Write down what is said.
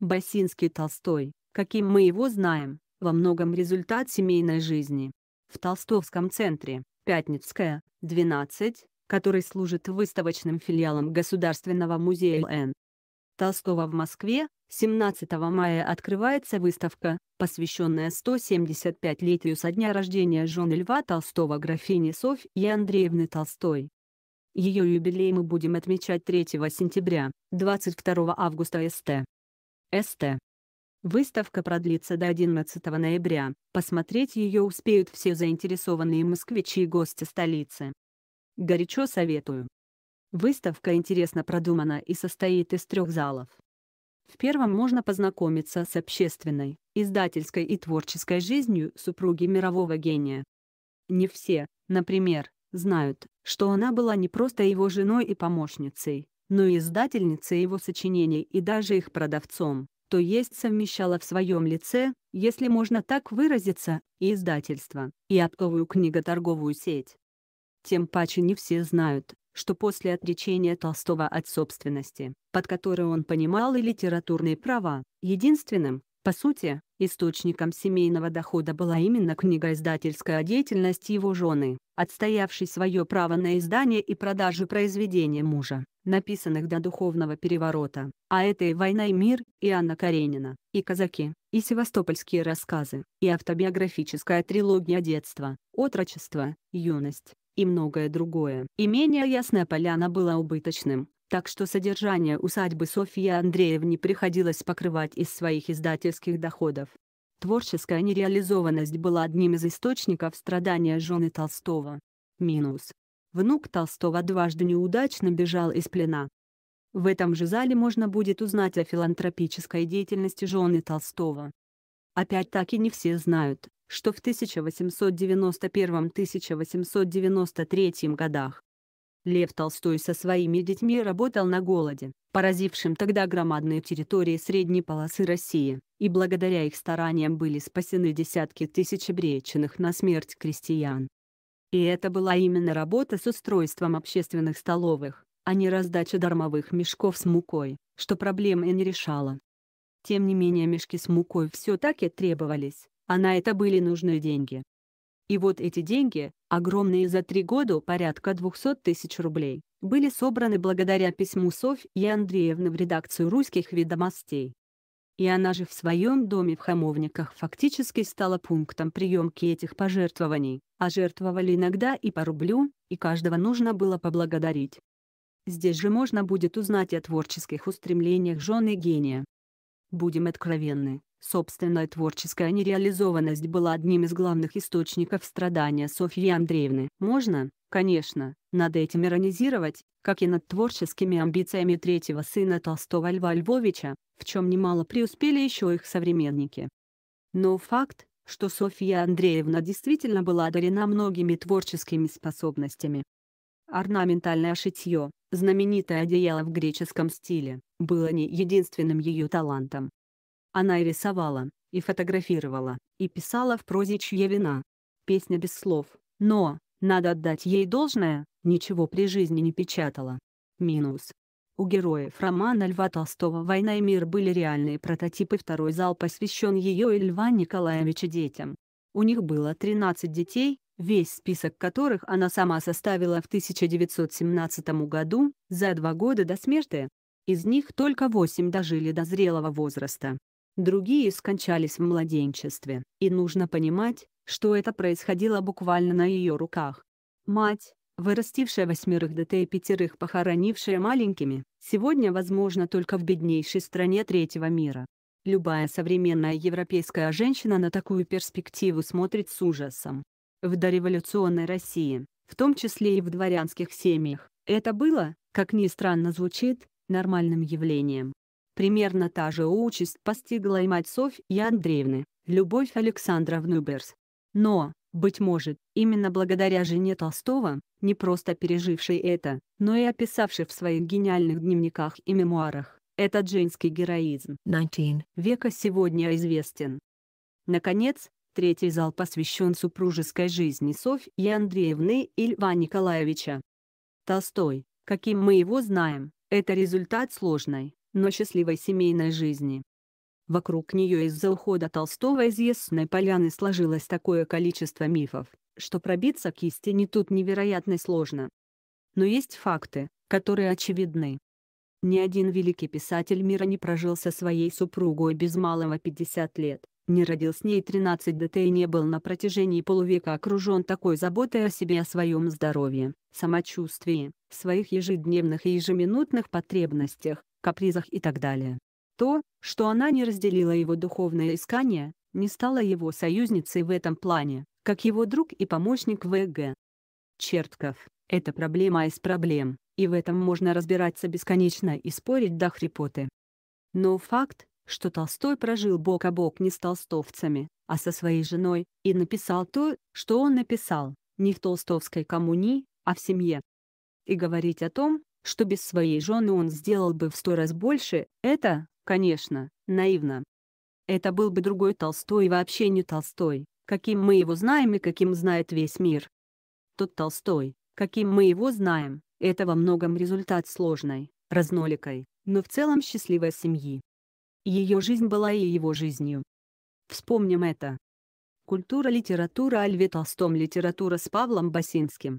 Басинский Толстой, каким мы его знаем, во многом результат семейной жизни. В Толстовском центре, Пятницкая, 12, который служит выставочным филиалом Государственного музея Л.Н. Толстого в Москве, 17 мая открывается выставка, посвященная 175-летию со дня рождения жены Льва Толстого графини Софьи Андреевны Толстой. Ее юбилей мы будем отмечать 3 сентября, 22 августа СТ. СТ. Выставка продлится до 11 ноября. Посмотреть ее успеют все заинтересованные москвичи и гости столицы. Горячо советую. Выставка интересно продумана и состоит из трех залов. В первом можно познакомиться с общественной, издательской и творческой жизнью супруги мирового гения. Не все, например, знают, что она была не просто его женой и помощницей, но и издательницей его сочинений и даже их продавцом, то есть совмещала в своем лице, если можно так выразиться, и издательство, и оптовую книготорговую сеть. Тем паче не все знают, что после отречения Толстого от собственности, под которой он понимал и литературные права, единственным, по сути, Источником семейного дохода была именно книгоиздательская деятельность его жены, отстоявшей свое право на издание и продажу произведений мужа, написанных до духовного переворота, а это и «Война и мир», и Анна Каренина, и «Казаки», и «Севастопольские рассказы», и автобиографическая трилогия детства, отрочество, юность и многое другое. Имение Ясная Поляна было убыточным, так что содержание усадьбы Софьи Андреевне приходилось покрывать из своих издательских доходов. Творческая нереализованность была одним из источников страдания жены Толстого. Минус. Внук Толстого дважды неудачно бежал из плена. В этом же зале можно будет узнать о филантропической деятельности жены Толстого. Опять-таки не все знают, что в 1891-1893 годах Лев Толстой со своими детьми работал на голоде, поразившем тогда громадные территории средней полосы России, и благодаря их стараниям были спасены десятки тысяч обреченных на смерть крестьян. И это была именно работа с устройством общественных столовых, а не раздача дармовых мешков с мукой, что проблемы не решала. Тем не менее мешки с мукой все таки требовались, а на это были нужны деньги. И вот эти деньги, огромные за три года порядка 200 тысяч рублей, были собраны благодаря письму Софьи Андреевны в редакцию «Русских ведомостей». И она же в своем доме в Хамовниках фактически стала пунктом приемки этих пожертвований, а жертвовали иногда и по рублю, и каждого нужно было поблагодарить. Здесь же можно будет узнать о творческих устремлениях жены гения. Будем откровенны, Собственная творческая нереализованность была одним из главных источников страдания Софьи Андреевны. Можно, конечно, над этим иронизировать, как и над творческими амбициями третьего сына Толстого Льва Львовича, в чем немало преуспели еще их современники. Но факт, что Софья Андреевна действительно была одарена многими творческими способностями. Орнаментальное шитье, знаменитое одеяло в греческом стиле, было не единственным ее талантом. Она и рисовала, и фотографировала, и писала в прозе «Чья вина». Песня без слов, но, надо отдать ей должное, ничего при жизни не печатала. Минус. У героев романа Льва Толстого «Война и мир» были реальные прототипы второй зал посвящен ее и Льва Николаевича детям. У них было 13 детей, весь список которых она сама составила в 1917 году, за два года до смерти. Из них только восемь дожили до зрелого возраста другие скончались в младенчестве. И нужно понимать, что это происходило буквально на ее руках. Мать, вырастившая восьмерых детей и пятерых похоронившая маленькими, сегодня возможно только в беднейшей стране третьего мира. Любая современная европейская женщина на такую перспективу смотрит с ужасом. В дореволюционной России, в том числе и в дворянских семьях, это было, как ни странно звучит, нормальным явлением. Примерно та же участь постигла и мать Софьи Андреевны, Любовь Александровну Берс. Но, быть может, именно благодаря жене Толстого, не просто пережившей это, но и описавшей в своих гениальных дневниках и мемуарах, этот женский героизм 19. века сегодня известен. Наконец, третий зал посвящен супружеской жизни Софьи Андреевны и Льва Николаевича. Толстой, каким мы его знаем, это результат сложной, но счастливой семейной жизни. Вокруг нее из-за ухода Толстого из Ясной Поляны сложилось такое количество мифов, что пробиться к истине тут невероятно сложно. Но есть факты, которые очевидны. Ни один великий писатель мира не прожил со своей супругой без малого 50 лет, не родил с ней 13 детей и не был на протяжении полувека окружен такой заботой о себе о своем здоровье, самочувствии, своих ежедневных и ежеминутных потребностях, капризах и так далее. То, что она не разделила его духовное искание, не стала его союзницей в этом плане, как его друг и помощник ВГ. Э Чертков, это проблема из проблем, и в этом можно разбираться бесконечно и спорить до хрипоты. Но факт, что Толстой прожил бок о бок не с толстовцами, а со своей женой, и написал то, что он написал, не в толстовской коммуни, а в семье. И говорить о том, что без своей жены он сделал бы в сто раз больше, это, конечно, наивно. Это был бы другой Толстой вообще не Толстой, каким мы его знаем и каким знает весь мир. Тот Толстой, каким мы его знаем, это во многом результат сложной, разноликой, но в целом счастливой семьи. Ее жизнь была и его жизнью. Вспомним это. Культура-литература о Льве Толстом Литература с Павлом Басинским